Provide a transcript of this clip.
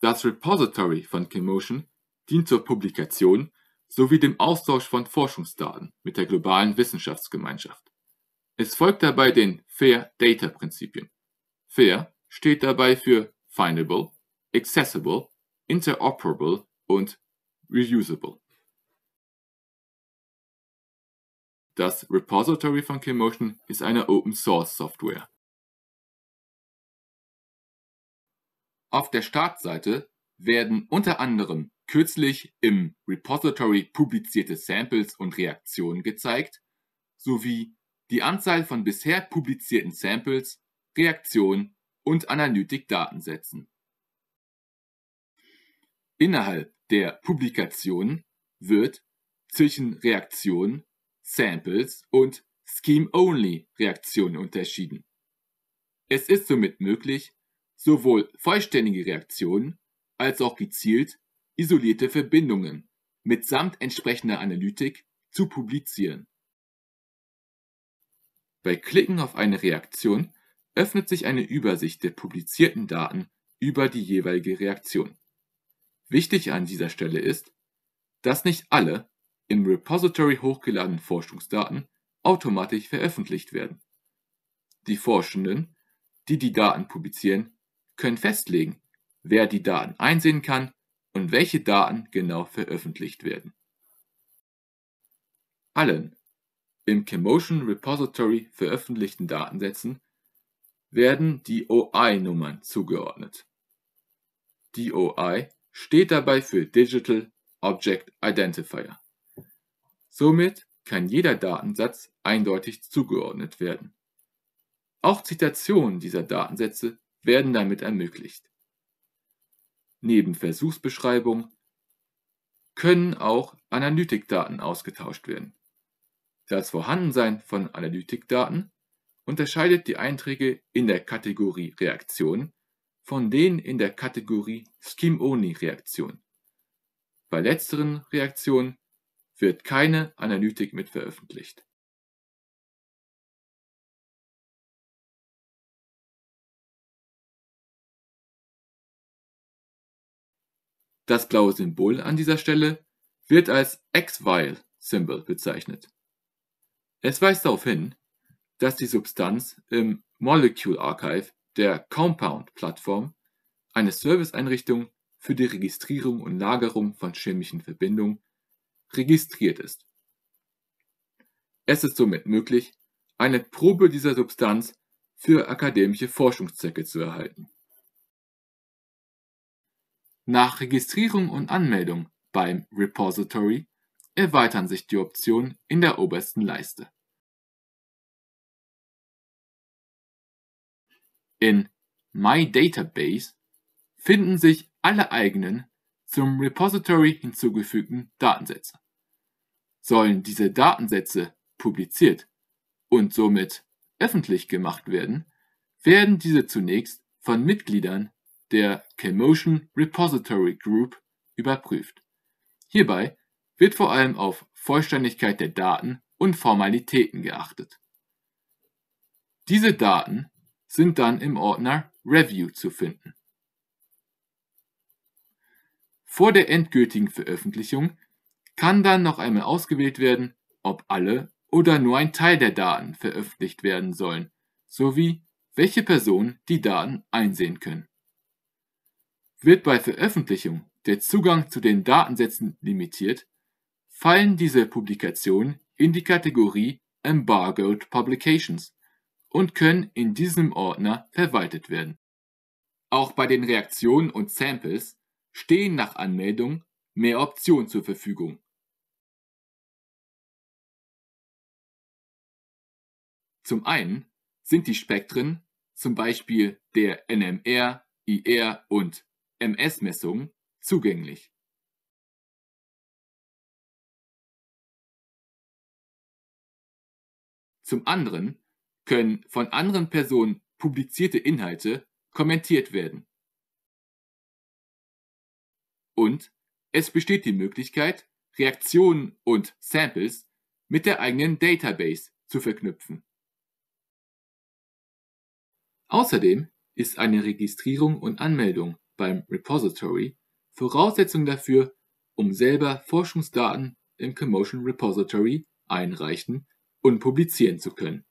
Das Repository von Chemotion dient zur Publikation sowie dem Austausch von Forschungsdaten mit der globalen Wissenschaftsgemeinschaft. Es folgt dabei den Fair Data Prinzipien. Fair steht dabei für findable, accessible, interoperable und reusable. Das Repository von Kmotion ist eine Open-Source-Software. Auf der Startseite werden unter anderem kürzlich im Repository publizierte Samples und Reaktionen gezeigt, sowie die Anzahl von bisher publizierten Samples, Reaktionen und Analytikdatensätzen. Innerhalb der Publikationen wird zwischen Reaktionen Samples und Scheme-Only-Reaktionen unterschieden. Es ist somit möglich, sowohl vollständige Reaktionen als auch gezielt isolierte Verbindungen mitsamt entsprechender Analytik zu publizieren. Bei Klicken auf eine Reaktion öffnet sich eine Übersicht der publizierten Daten über die jeweilige Reaktion. Wichtig an dieser Stelle ist, dass nicht alle im Repository hochgeladenen Forschungsdaten automatisch veröffentlicht werden. Die Forschenden, die die Daten publizieren, können festlegen, wer die Daten einsehen kann und welche Daten genau veröffentlicht werden. Allen im Chemotion Repository veröffentlichten Datensätzen werden die OI-Nummern zugeordnet. Die OI steht dabei für Digital Object Identifier. Somit kann jeder Datensatz eindeutig zugeordnet werden. Auch Zitationen dieser Datensätze werden damit ermöglicht. Neben Versuchsbeschreibung können auch Analytikdaten ausgetauscht werden. Das Vorhandensein von Analytikdaten unterscheidet die Einträge in der Kategorie Reaktion von denen in der Kategorie Scheme-Only-Reaktion. Bei letzteren Reaktionen wird keine Analytik mit veröffentlicht. Das blaue Symbol an dieser Stelle wird als x Exile Symbol bezeichnet. Es weist darauf hin, dass die Substanz im Molecule Archive der Compound-Plattform, eine Serviceeinrichtung für die Registrierung und Lagerung von chemischen Verbindungen registriert ist. Es ist somit möglich, eine Probe dieser Substanz für akademische Forschungszwecke zu erhalten. Nach Registrierung und Anmeldung beim Repository erweitern sich die Optionen in der obersten Leiste. In My Database finden sich alle eigenen zum Repository hinzugefügten Datensätze sollen diese Datensätze publiziert und somit öffentlich gemacht werden, werden diese zunächst von Mitgliedern der Chemotion Repository Group überprüft. Hierbei wird vor allem auf Vollständigkeit der Daten und Formalitäten geachtet. Diese Daten sind dann im Ordner Review zu finden. Vor der endgültigen Veröffentlichung kann dann noch einmal ausgewählt werden, ob alle oder nur ein Teil der Daten veröffentlicht werden sollen, sowie welche Personen die Daten einsehen können. Wird bei Veröffentlichung der Zugang zu den Datensätzen limitiert, fallen diese Publikationen in die Kategorie Embargoed Publications und können in diesem Ordner verwaltet werden. Auch bei den Reaktionen und Samples stehen nach Anmeldung mehr Optionen zur Verfügung. Zum einen sind die Spektren, zum Beispiel der NMR, IR und MS-Messungen, zugänglich. Zum anderen können von anderen Personen publizierte Inhalte kommentiert werden. Und es besteht die Möglichkeit, Reaktionen und Samples mit der eigenen Database zu verknüpfen. Außerdem ist eine Registrierung und Anmeldung beim Repository Voraussetzung dafür, um selber Forschungsdaten im Commotion Repository einreichen und publizieren zu können.